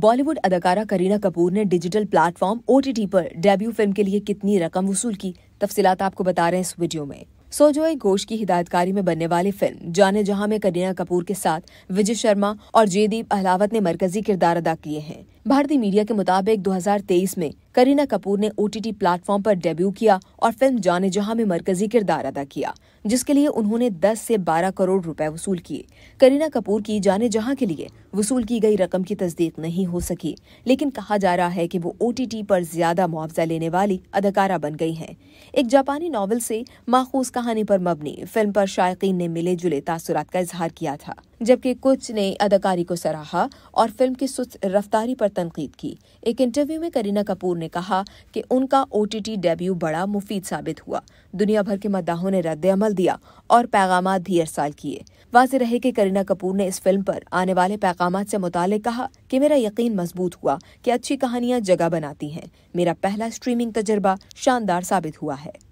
बॉलीवुड अदाकारा करीना कपूर ने digital platform T पर डेब्यू फिल्म के लिए कितनी रकम वसूल की तफसीलात आपको बता रहे हैं इस वीडियो में सोजोए घोष की हिदायतकारी में बनने वाली फिल्म जाने जहां में करीना कपूर के साथ विजय शर्मा और जयदीप अहलावत ने मरकजी किरदार अदा किए हैं भारतीय मीडिया के मुताबिक 2023 में करीना कपूर ने ओ टी प्लेटफॉर्म पर डेब्यू किया और फिल्म जाने जहां में मरकजी किरदार अदा किया जिसके लिए उन्होंने 10 से 12 करोड़ रुपए वसूल किए करीना कपूर की जाने जहां के लिए वसूल की गई रकम की तस्दीक नहीं हो सकी लेकिन कहा जा रहा है कि वो ओ पर ज्यादा मुआवजा लेने वाली अदाकारा बन गई हैं एक जापानी नावल से माखूज कहानी पर मबनी फिल्म पर शायकीन ने मिले जुले तासुरात का इजहार किया था जबकि कुछ ने अदाकारी को सराहा और फिल्म की सुस्त रफ्तारी पर तनकीद की एक इंटरव्यू में करीना कपूर ने कहा कि उनका ओ डेब्यू बड़ा मुफीद साबित हुआ दुनिया भर के मद्दाहों ने रद्द अमल दिया और पैगाम भी अरसाल किए वाज रहे कि करीना कपूर ने इस फिल्म पर आने वाले पैगाम से मुताल कहा कि मेरा यकीन मजबूत हुआ कि अच्छी कहानियां जगह बनाती हैं मेरा पहला स्ट्रीमिंग तजर्बा शानदार साबित हुआ है